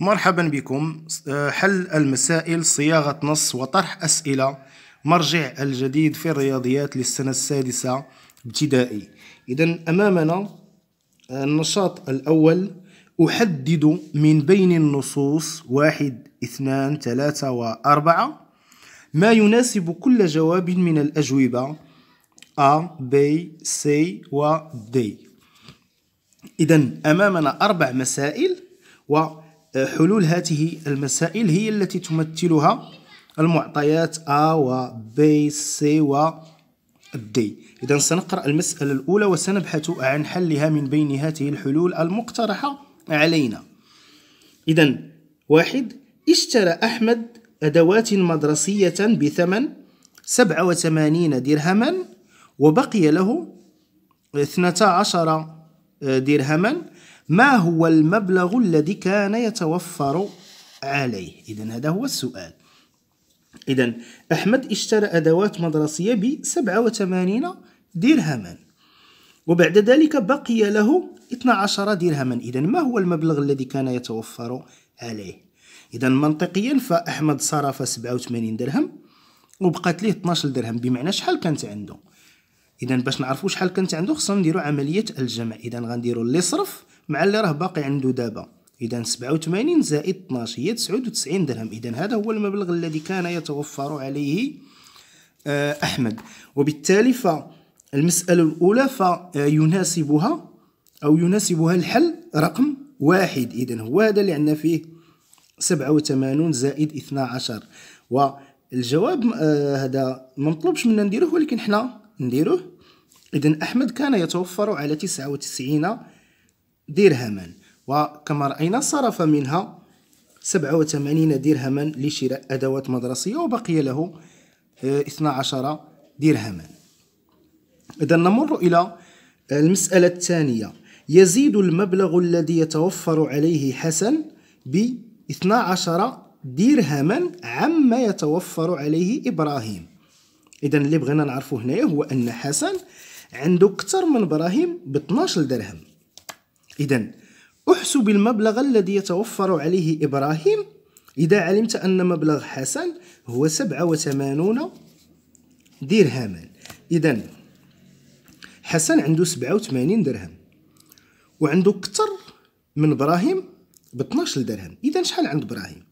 مرحبا بكم آه، حل المسائل صياغة نص وطرح أسئلة مرجع الجديد في الرياضيات للسنة السادسة ابتدائي إذا أمامنا آه، النشاط الأول أحدد من بين النصوص واحد اثنان ثلاثة وأربعة ما يناسب كل جواب من الأجوبة A, B, C و D إذا أمامنا أربع مسائل و آه، حلول هذه المسائل هي التي تمثلها المعطيات A و B C و D إذا سنقرأ المسألة الأولى وسنبحث عن حلها من بين هذه الحلول المقترحة علينا إذا واحد اشترى أحمد أدوات مدرسية بثمن 87 درهما وبقي له 12 درهما ما هو المبلغ الذي كان يتوفر عليه إذا هذا هو السؤال إذا أحمد اشترى أدوات مدرسية ب 87 درهما وبعد ذلك بقي له 12 درهما إذا ما هو المبلغ الذي كان يتوفر عليه إذا منطقيا فأحمد صرف 87 درهم وبقات ليه 12 درهم بمعنى شحال كانت عنده إذا باش نعرفوا شحال كانت عنده خصنا نديروا عملية الجمع إذا غنديروا اللي صرف مع اللي راه باقي عنده دابا إذا 87 زائد 12 هي 99 درهم إذا هذا هو المبلغ الذي كان يتوفر عليه آه، أحمد وبالتالي فالمسألة الأولى فيناسبها أو يناسبها الحل رقم واحد إذا هو هذا اللي عندنا فيه 87 زائد 12 والجواب آه، هذا ما مطلوبش منا نديروه ولكن حنا نديروه إذا أحمد كان يتوفر على 99 درهما وكما رأينا صرف منها 87 درهما لشراء أدوات مدرسية وبقي له 12 آه، درهما إذا نمر إلى المسألة الثانية يزيد المبلغ الذي يتوفر عليه حسن ب 12 درهما عما يتوفر عليه إبراهيم إذا اللي بغينا نعرفه هنايا هو أن حسن عنده أكثر من إبراهيم ب 12 درهم إذا احسب المبلغ الذي يتوفر عليه إبراهيم إذا علمت أن مبلغ حسن هو 87 درهما إذا حسن عنده 87 درهم وعنده أكثر من إبراهيم ب 12 درهم إذا شحال عند إبراهيم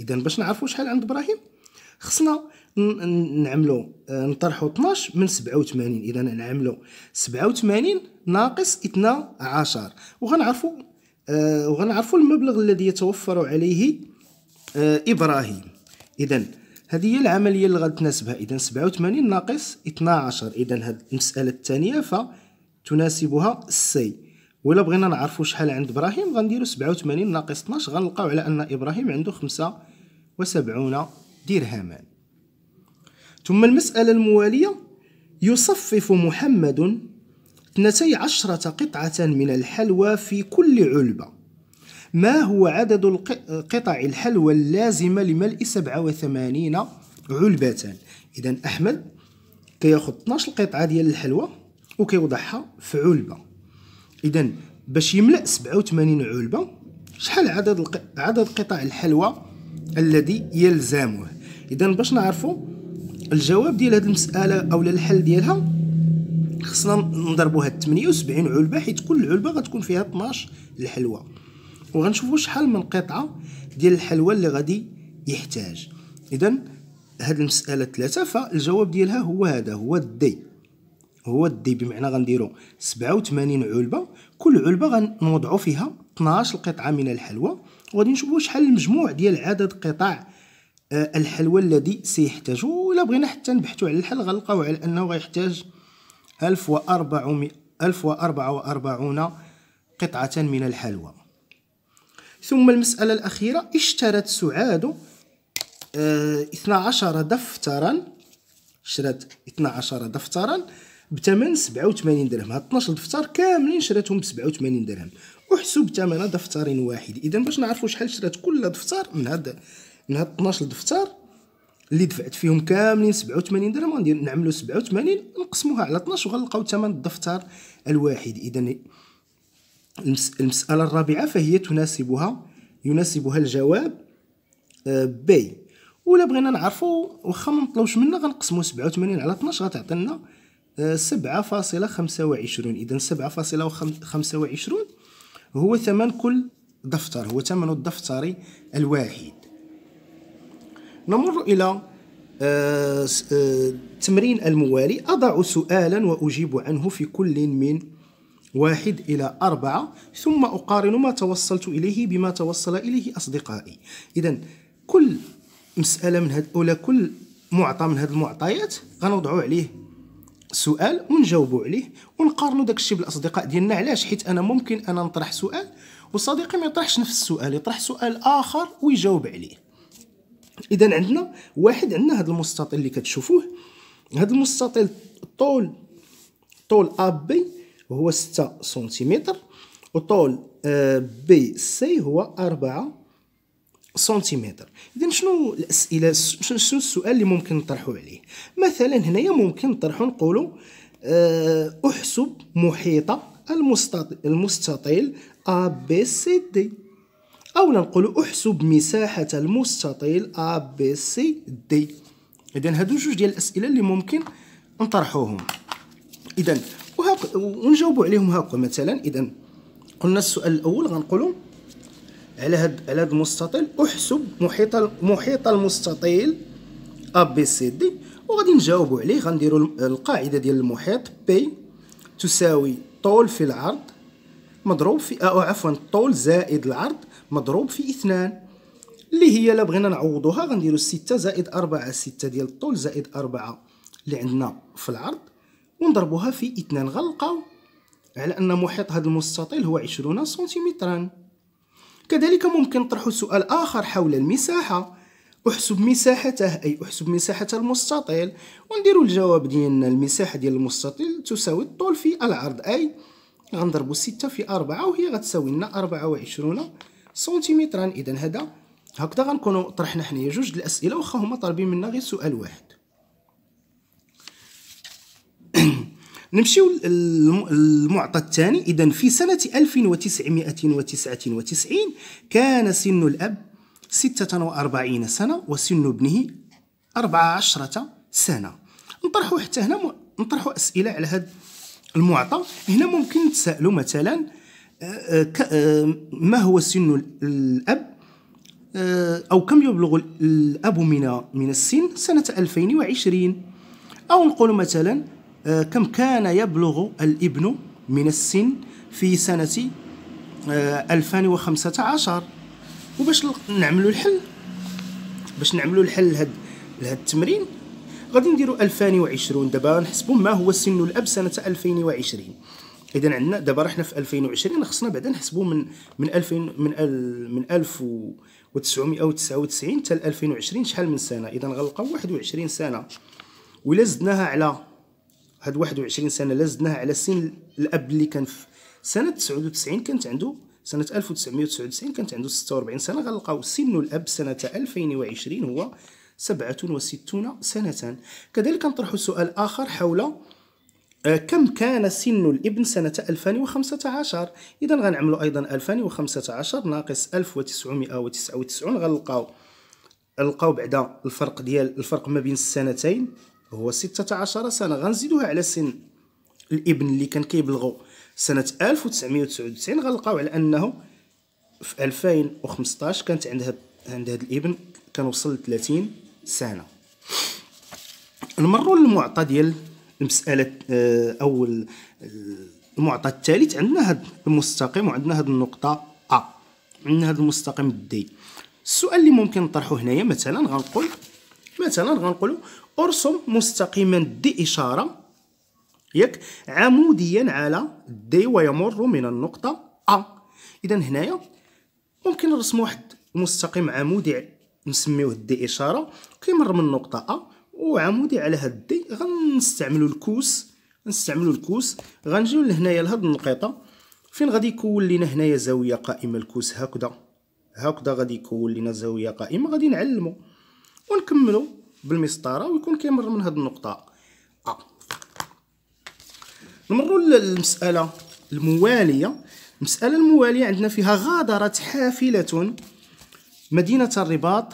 إذا باش نعرفوا شحال عند إبراهيم خصنا نعملو آه، نطرحو 12 من 87 اذا نعملو 87 ناقص 12 وغنعرفو آه وغنعرفو المبلغ الذي يتوفر عليه آه ابراهيم اذا هذه هي العمليه اللي غتناسبها اذا 87 ناقص 12 اذا هذه المساله الثانيه فتناسبها السي ولا بغينا نعرفو شحال عند ابراهيم غنديرو 87 ناقص 12 غنلقاو على ان ابراهيم عنده 75 درهمان ثم المسألة الموالية يصفف محمد اثنتي عشرة قطعة من الحلوى في كل علبة ما هو عدد قطع الحلوى اللازمة لملء سبعة وثمانين علبة إذا أحمد كياخد 12 قطعة ديال الحلوى وكيوضعها في علبة إذا باش يملأ 87 علبة شحال عدد عدد قطع الحلوى الذي يلزمه إذا باش نعرفوا الجواب ديال هذه المساله اولا الحل ديالها خصنا نضربوا هاد 78 علبه حيت كل علبه غتكون فيها 12 الحلوه وغنشوفوا شحال من قطعه ديال الحلوه اللي غادي يحتاج اذا هاد المساله ثلاثه فالجواب ديالها هو هذا هو الدي هو الدي بمعنى غنديروا 87 علبه كل علبه غنوضعوا فيها 12 قطعه من الحلوه وغادي نشوفوا شحال المجموع ديال عدد قطع آه، الحلوى الذي سيحتاج ولا بغينا حتى نبحثوا على الحل غنلقاو على انه غيحتاج 1400 قطعة من الحلوى ثم المسألة الأخيرة اشترت سعاد 12 آه، دفترا شرات 12 دفترا بثمن 87 درهم هاد 12 دفتر كاملين شراتهم ب 87 درهم احسب ثمن دفتر واحد اذا باش نعرفوا شحال شرات كل دفتر من هاد من هاد 12 دفتر اللي دفعت فيهم كاملين 87 درهم غندير نعملوا 87 نقسموها على 12 وغنلقاو ثمن الدفتر الواحد اذا المساله الرابعه فهي تناسبها يناسبها الجواب آه، بي ولا بغينا نعرفو واخا ما نطلوش منها غنقسمو 87 على 12 غتعطينا 7.25 إذا 7.25 هو ثمن كل دفتر هو ثمن الدفتر الواحد نمر إلى التمرين آه، آه، الموالي أضع سؤالا وأجيب عنه في كل من واحد إلى أربعة ثم أقارن ما توصلت إليه بما توصل إليه أصدقائي إذا كل مسألة من هاد أو كل معطى من هذه المعطيات غنوضع عليه سؤال ونجاوبوا عليه ونقارنوا داك الشيء بالاصدقاء ديالنا علاش حيت انا ممكن انا نطرح سؤال وصديقي ما يطرحش نفس السؤال يطرح سؤال اخر ويجاوب عليه اذا عندنا واحد عندنا هذا المستطيل اللي كتشوفوه هذا المستطيل طول طول ا بي هو 6 سنتيمتر وطول بي آه، سي هو 4 سنتيمتر اذا شنو الاسئله شنو السؤال اللي ممكن نطرحو عليه مثلا هنايا ممكن نطرحو نقولو آه، احسب محيط المستطيل المستطيل ا بي سي دي أو نقول أحسب مساحة المستطيل C D إذا هادو جوج ديال الأسئلة اللي ممكن نطرحوهم إذا وهاك ونجاوبوا عليهم هاكا مثلا إذا قلنا السؤال الأول غنقولوا على هاد على هاد المستطيل أحسب محيط محيط المستطيل ABCD وغادي نجاوبوا عليه غنديروا القاعدة ديال المحيط P تساوي طول في العرض مضروب في آه، أو عفوا الطول زائد العرض مضروب في اثنان اللي هي لا بغينا نعوضوها غنديرو ستة زائد أربعة ستة ديال الطول زائد أربعة اللي عندنا في العرض ونضربوها في اثنان غنلقاو على أن محيط هذا المستطيل هو عشرون سنتيمترا كذلك ممكن نطرحو سؤال آخر حول المساحة احسب مساحته أي احسب مساحة المستطيل ونديرو الجواب ديالنا المساحة ديال المستطيل تساوي الطول في العرض أي غنضربو ستة في أربعة وهي غتساوي لنا أربعة وعشرون سنتيمترا إذا هذا هكذا غنكونو طرحنا حنايا جوج د الأسئلة واخا هما طالبين منا غير سؤال واحد نمشيو للمعطى الثاني إذا في سنة 1999 كان سن الأب 46 سنة وسن ابنه 14 سنة نطرحوا حتى هنا نطرحوا أسئلة على هذا المعطى هنا ممكن تسألوا مثلا آه، آه، آه، ما هو سن الاب او كم يبلغ الاب من من السن سنه 2020 او نقول مثلا كم كان يبلغ الابن من السن في سنه 2015 وباش نعملوا الحل باش نعملوا الحل لهذا التمرين غادي نديرو 2020 دابا نحسبوا ما هو سن الاب سنه 2020 اذا عندنا دابا راه حنا في 2020 خصنا بعدا نحسبوا من من 2000 من من 1999 حتى 2020 شحال من سنه اذا غنلقاو 21 سنه ولا زدناها على هاد 21 سنه لا زدناها على سن الاب اللي كان في سنه 99 كانت عنده سنه 1999 كانت عنده 46 سنه غنلقاو سن الاب سنه 2020 هو 67 سنة كذلك نطرح سؤال آخر حول آه، كم كان سن الابن سنة 2015 إذا غنعملوا أيضا 2015 ناقص 1999 غنلقاو نلقاو بعدا الفرق ديال الفرق ما بين السنتين هو 16 سنة غنزيدوها على سن الابن اللي كان كيبلغوا سنة 1999 غنلقاو على أنه في 2015 كانت عندها هاد عند هاد الابن كان وصل 30 سنه نمروا للمعطى ديال المساله آه، او آه، المعطى الثالث عندنا هذا المستقيم وعندنا هذه النقطه ا عندنا هذا المستقيم دي السؤال اللي ممكن نطرحه هنايا مثلا غنقول مثلا غنقولوا ارسم مستقيما دي اشاره ياك عموديا على دي ويمر من النقطه ا اذا هنايا ممكن نرسم واحد مستقيم عمودي نسميوه الدي اشاره كيمر من نقطه ا وعمودي على هاد الدي غنستعملوا الكوس نستعملوا الكوس غنجيو لهنايا لهاد النقيطه فين غادي يكون لينا هنايا زاويه قائمه الكوس هكذا هكذا غادي يكون لينا زاويه قائمه غادي نعلمو ونكملو بالمسطره ويكون كيمر من هاد النقطه ا نمروا للمساله المواليه المساله المواليه عندنا فيها غادرت حافله مدينة الرباط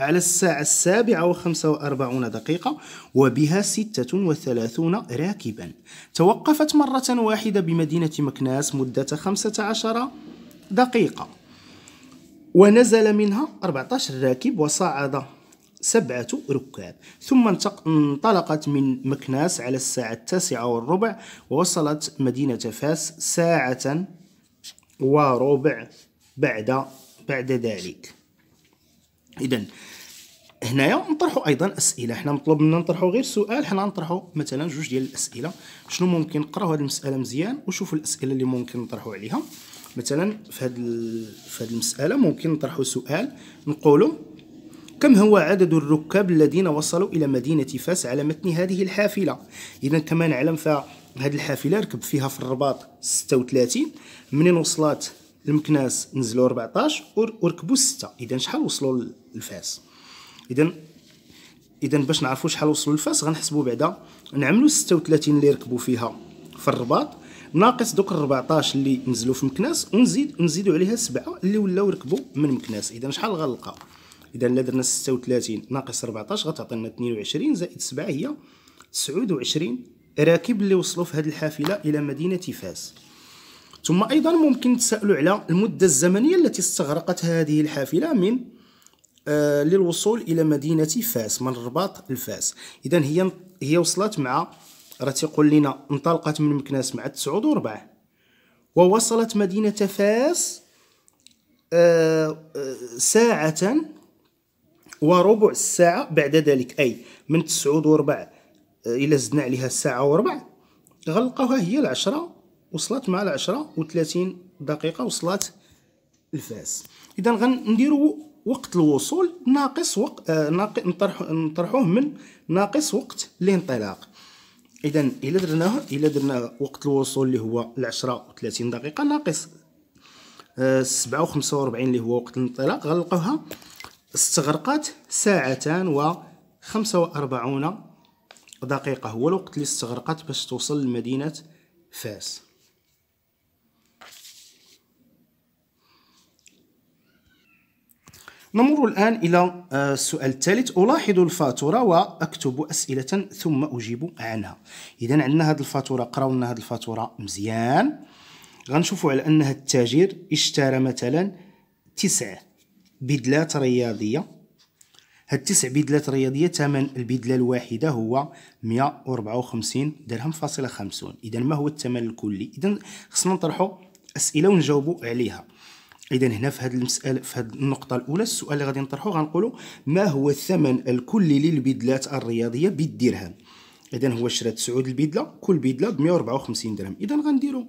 على الساعة السابعة وخمسة وأربعون دقيقة وبها ستة وثلاثون راكبا توقفت مرة واحدة بمدينة مكناس مدة خمسة عشر دقيقة ونزل منها 14 راكب وصعد سبعة ركاب ثم انطلقت من مكناس على الساعة التاسعة والربع ووصلت مدينة فاس ساعة وربع بعد بعد ذلك اذا هنايا نطرحوا ايضا اسئله حنا مطلوب منا نطرحوا غير سؤال حنا نطرحوا مثلا جوج ديال الاسئله شنو ممكن نقراو هذه المساله مزيان وشوفوا الاسئله اللي ممكن نطرحوا عليها مثلا في هذه في هذه المساله ممكن نطرحوا سؤال نقولوا كم هو عدد الركاب الذين وصلوا الى مدينه فاس على متن هذه الحافله اذا كما نعلم فهذه الحافله ركب فيها في الرباط 36 منين وصلت المكناس نزلوا 14 وركبوا 6 اذا شحال وصلوا للفاس اذا اذا باش نعرفوا شحال وصلوا للفاس غنحسبوا بعدا نعملوا 36 اللي ركبوا فيها في الرباط ناقص دوك 14 اللي نزلوا في مكناس ونزيد نزيدوا عليها 7 اللي ولاو ركبوا من مكناس اذا شحال غنلقى اذا الا درنا 36 ناقص 14 غتعطينا 22 زائد 7 هي 29 راكب اللي وصلوا في هذه الحافله الى مدينه فاس ثم ايضا ممكن تسالوا على المده الزمنيه التي استغرقت هذه الحافله من آه، للوصول الى مدينه فاس من الرباط لفاس اذا هي هي وصلت مع راه تيقول لنا انطلقت من مكناس مع 9 و4 ووصلت مدينه فاس آه، آه، ساعه وربع الساعه بعد ذلك اي من 9 و4 الى زدنا عليها الساعه وربع غلقوها هي العشرة وصلت مع العشرة وثلاثين دقيقة وصلت الفاس إذا غنديرو وقت الوصول ناقص وقت آه ناقص نطرحو نطرحوه من ناقص وقت الانطلاق إذا إلا درناه إلا درنا وقت الوصول اللي هو العشرة وثلاثين دقيقة ناقص آه، سبعة وخمسة وأربعين اللي هو وقت الانطلاق غنلقاوها استغرقت ساعتان وخمسة وأربعون دقيقة هو الوقت اللي استغرقت باش توصل لمدينة فاس نمر الآن إلى آه، السؤال الثالث ألاحظ الفاتورة وأكتب أسئلة ثم أجيب عنها إذا عندنا هذه الفاتورة قراو لنا هذه الفاتورة مزيان غنشوفوا على هذا التاجر اشترى مثلا تسع بدلات رياضية هاد تسع بدلات رياضية ثمن البدلة الواحدة هو 154 درهم فاصلة خمسون إذا ما هو الثمن الكلي إذا خصنا نطرحوا أسئلة ونجاوبوا عليها اذا هنا في هذه المساله في هذه النقطه الاولى السؤال اللي غادي نطرحه غنقولوا ما هو الثمن الكلي للبدلات الرياضيه بالدرهم اذا هو شرا 9 البدله كل بدله ب 154 درهم اذا غنديروا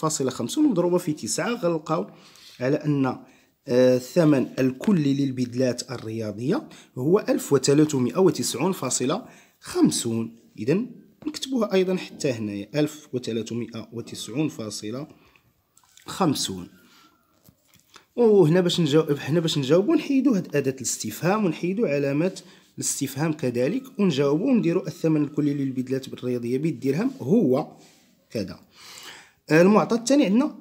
154.5 مضروبه في 9 غنلقاو على ان آه، الثمن الكلي للبدلات الرياضيه هو 1390.50 اذا نكتبوها ايضا حتى هنايا 1390.50 وهنا باش نجاوب هنا باش نجاوبو نحيدو هاد اداه الاستفهام ونحيدو علامات الاستفهام كذلك ونجاوبو ونديرو الثمن الكلي للبدلات الرياضيه بالدرهم هو كذا آه، المعطى الثاني عندنا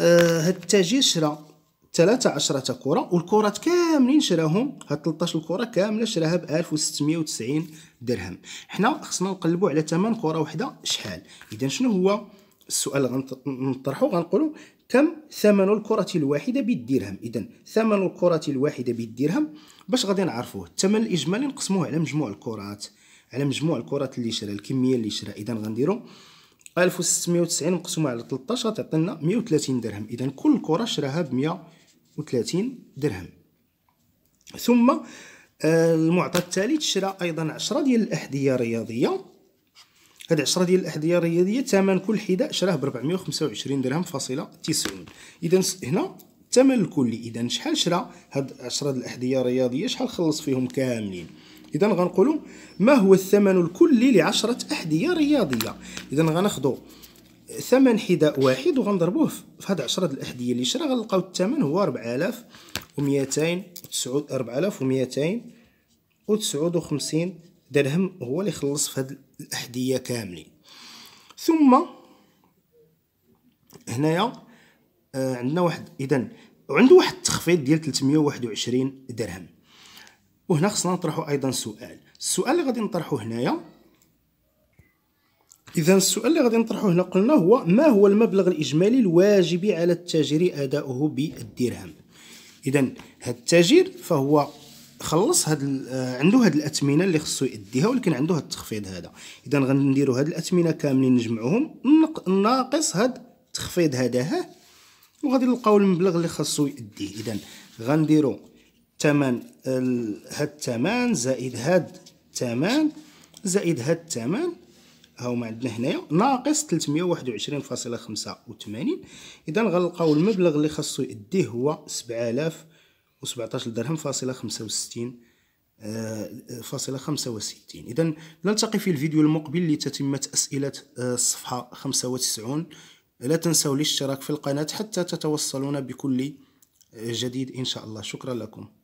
آه، هاد التاجر شرا 13 كره والكرات كاملين شراهم هاد 13 كره كامله شراها ب 1690 درهم حنا خصنا نقلبوا على ثمن كره وحده شحال اذا شنو هو السؤال اللي غنطرحو غنقولوا كم ثمن الكرة الواحدة بالدرهم إذا ثمن الكرة الواحدة بالدرهم باش غادي نعرفوه الثمن الإجمالي نقسموه على مجموع الكرات على مجموع الكرات اللي شرا الكمية اللي شرا إذا غنديرو 1690 مقسومة على 13 غتعطينا 130 درهم إذا كل كرة شراها ب 130 درهم ثم آه، المعطى الثالث شرا أيضا 10 ديال الأحذية الرياضية هاد 10 ديال الاحذيه الرياضيه ثمن كل حذاء شراه ب 425 درهم فاصله 90 اذا هنا الثمن الكلي اذا شحال شرا هاد 10 ديال الاحذيه الرياضيه شحال خلص فيهم كاملين اذا غنقولوا ما هو الثمن الكلي لعشرة احذيه رياضيه اذا غناخذوا ثمن حذاء واحد وغنضربوه في هاد 10 الاحذيه اللي شرا غنلقاو الثمن هو 4200 4259 درهم هو اللي خلص في هاد الأحذية كاملين ثم هنايا آه، عندنا واحد إذا عنده واحد التخفيض ديال 321 درهم وهنا خصنا نطرحوا أيضا سؤال السؤال اللي غادي نطرحه هنايا إذا السؤال اللي غادي نطرحه هنا قلنا هو ما هو المبلغ الإجمالي الواجب على التاجر أداؤه بالدرهم إذا هذا التاجر فهو خلص هاد آه، عنده هاد الاثمنه اللي خصو يديها ولكن عنده هاد التخفيض هذا اذا غنديروا هاد الاثمنه كاملين نجمعوهم ناقص هاد التخفيض هذا ها وغادي نلقاو المبلغ اللي خصو يديه اذا غنديرو ثمن هاد الثمن زائد هاد الثمن زائد هاد الثمن ها هو عندنا هنايا ناقص 321.85 اذا غنلقاو المبلغ اللي خصو يديه هو 7000 وسبعتاش درهم فاصلة خمسة وستين آه، فاصلة خمسة وستين إذا نلتقي في الفيديو المقبل لتتمة أسئلة الصفحة آه، خمسة وتسعون لا تنسوا الاشتراك في القناة حتى تتوصلون بكل آه، جديد إن شاء الله شكرا لكم